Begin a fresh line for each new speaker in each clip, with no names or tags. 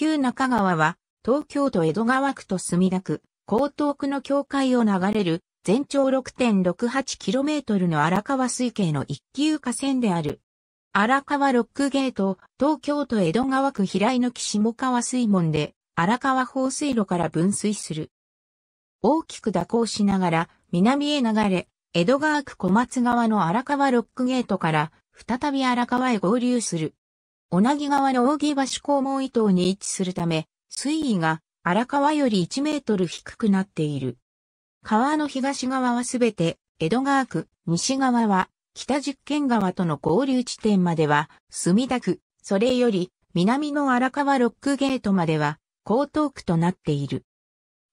旧中川は、東京都江戸川区と墨田区、江東区の境界を流れる、全長 6.68km の荒川水系の一級河川である。荒川ロックゲート、東京都江戸川区平井の木下川水門で、荒川放水路から分水する。大きく蛇行しながら、南へ流れ、江戸川区小松川の荒川ロックゲートから、再び荒川へ合流する。女ぎ川の扇橋港門伊東に位置するため、水位が荒川より1メートル低くなっている。川の東側はすべて江戸川区、西側は北十験川との合流地点までは墨田区、それより南の荒川ロックゲートまでは江東区となっている。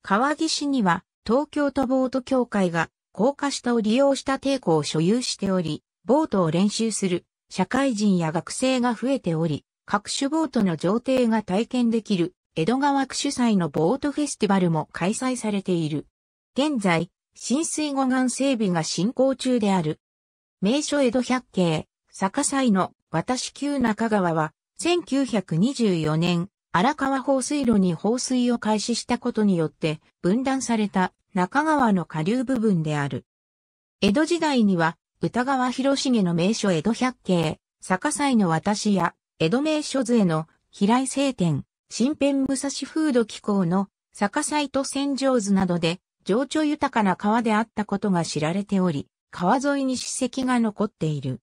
川岸には東京都ボート協会が高架下を利用した抵抗を所有しており、ボートを練習する社会人や学生が増えており、各種ボートの上艇が体験できる、江戸川区主催のボートフェスティバルも開催されている。現在、浸水護岸整備が進行中である。名所江戸百景、坂祭の私旧中川は、1924年、荒川放水路に放水を開始したことによって、分断された中川の下流部分である。江戸時代には、歌川広重の名所江戸百景、坂祭の私や、江戸名所図への、平井聖典、新編武蔵風土機構の、坂祭と戦場図などで、情緒豊かな川であったことが知られており、川沿いに史跡が残っている。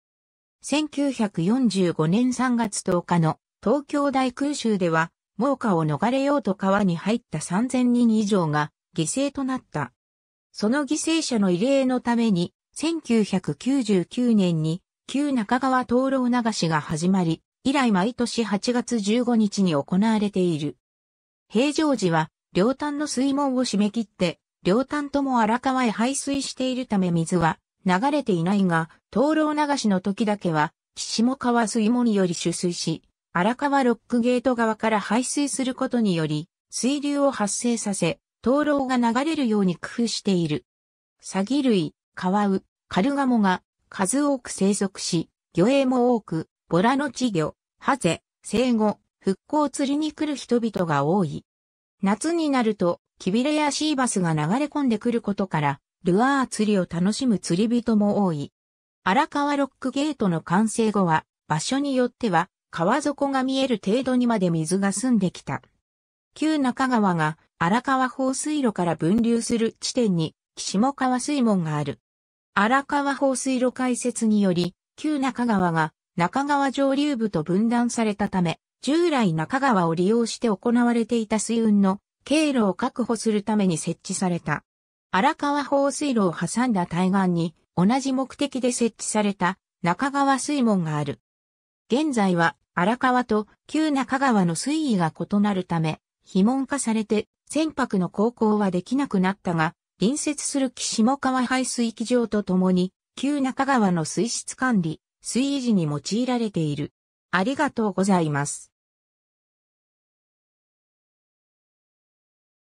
1945年3月10日の東京大空襲では、猛火を逃れようと川に入った3000人以上が犠牲となった。その犠牲者の慰霊のために1999年に旧中川灯籠流しが始まり、以来毎年8月15日に行われている。平常時は、両端の水門を締め切って、両端とも荒川へ排水しているため水は流れていないが、灯籠流しの時だけは、岸も川水門より取水し、荒川ロックゲート側から排水することにより、水流を発生させ、灯籠が流れるように工夫している。詐欺類、川う。カルガモが数多く生息し、魚影も多く、ボラの稚魚、ハゼ、生後、復興釣りに来る人々が多い。夏になると、キビレやシーバスが流れ込んでくることから、ルアー釣りを楽しむ釣り人も多い。荒川ロックゲートの完成後は、場所によっては、川底が見える程度にまで水が澄んできた。旧中川が荒川放水路から分流する地点に、岸も川水門がある。荒川放水路開設により、旧中川が中川上流部と分断されたため、従来中川を利用して行われていた水運の経路を確保するために設置された。荒川放水路を挟んだ対岸に同じ目的で設置された中川水門がある。現在は荒川と旧中川の水位が異なるため、非門化されて船舶の航行はできなくなったが、隣接する岸下川排水機場とともに、旧中川の水質管理、水維持に用いられている。ありがとうございます。